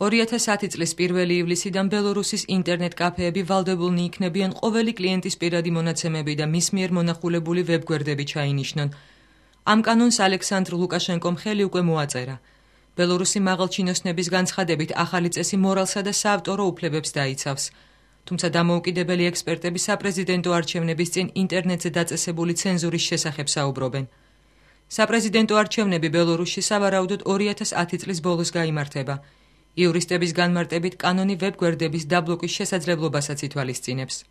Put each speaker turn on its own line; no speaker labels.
2010 წლის 1 ივლისიდან ბელორუსის ინტერნეტ კაფეები ვალდებულნი იქნებიან ყოველი კლიენტის პირადი მონაცემები და მის მიერ მონახულებული ვებგვერდები ჩაინიშნონ. ამ კანონს ალექსანდრ ლუკაშენკომ ხელი უკვე მოაწერა. ბელორუსი მაღალჩინოსნების განცხადებით ახალი წესი მორალსა და საავტორო უფლებებს დაიცავს. თუმცა დამოუკიდებელი ექსპერტები საპრეზიდენტო არჩევნების წინ ინტერნეტზე დაწესებული ცენზურის შესახებ საუბრობენ. საპრეზიდენტო არჩევნები ბელორუსში სავარაუდოდ 2010 წლის ბოლოს გამართება. იურისტების განმარტებით კანონი ვებ გვერდების დაბლოკვის შესაძლებლობასაც ითვალისწინებს.